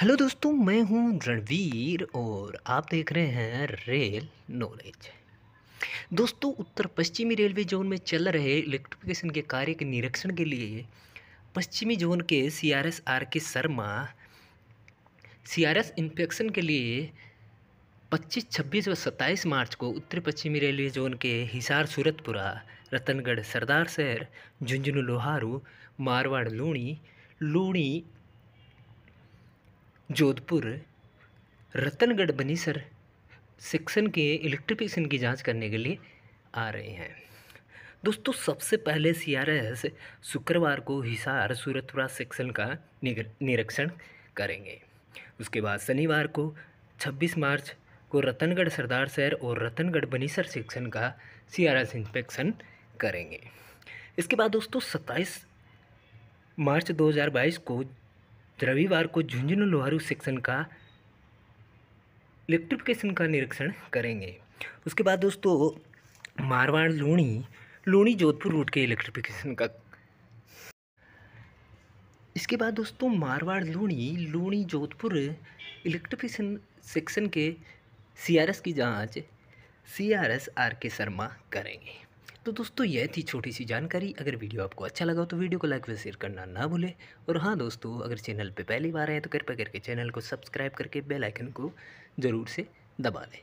hello दोस्तों मैं हूं रणवीर और आप देख रहे हैं रेल नॉलेज दोस्तों उत्तर पश्चिमी रेलवे जोन में चल रहे इलेक्ट्रिफिकेशन के कार्य के निरीक्षण के लिए पश्चिमी जोन के सी R S R K Sharma C R S infection के लिए 25, 26 व 27 मार्च को उत्तर पश्चिमी रेलवे जोन के हिसार सूरतपुरा रतनगढ़ सरदार शहर झुंझुनू लोहारू मारवाड़ लूणी लूणी जोधपुर रतनगढ़ बनीसर सेक्शन के इलेक्ट्रिफिकेशन की जांच करने के लिए आ रहे हैं दोस्तों सबसे पहले सीआरएस शुक्रवार को हिसार सूरतपुरा सेक्शन का निरीक्षण करेंगे उसके बाद शनिवार को 26 मार्च को रतनगढ़ सरदार शहर और रतनगढ़ बनीसर सेक्शन का सीआरएस इंस्पेक्शन करेंगे इसके बाद दोस्तों 27 मार्च 2022 को रविवार को झुंझुनू लोहारू सेक्शन का इलेक्ट्रिफिकेशन का निरीक्षण करेंगे उसके बाद दोस्तों मारवाड़ लूणी लूणी जोधपुर रूट के इलेक्ट्रिफिकेशन का इसके बाद दोस्तों मारवाड़ लूणी लूणी जोधपुर इलेक्ट्रिफिकेशन सेक्शन के सीआरएस की जांच सीआरएस आर के शर्मा करेंगे तो दोस्तों यह थी छोटी सी जानकारी अगर वीडियो आपको अच्छा लगा तो वीडियो को लाइक व शेयर करना ना भूलें और हाँ दोस्तों अगर चैनल पर पहली बार आए तो कृपया करके चैनल को सब्सक्राइब करके बेल आइकन को ज़रूर से दबा दें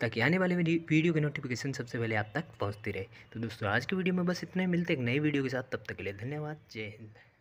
ताकि आने वाले वीडियो के नोटिफिकेशन सबसे पहले आप तक पहुंचती रहे तो दोस्तों आज की वीडियो में बस इतने मिलते एक नई वीडियो के साथ तब तक के लिए धन्यवाद जय हिंद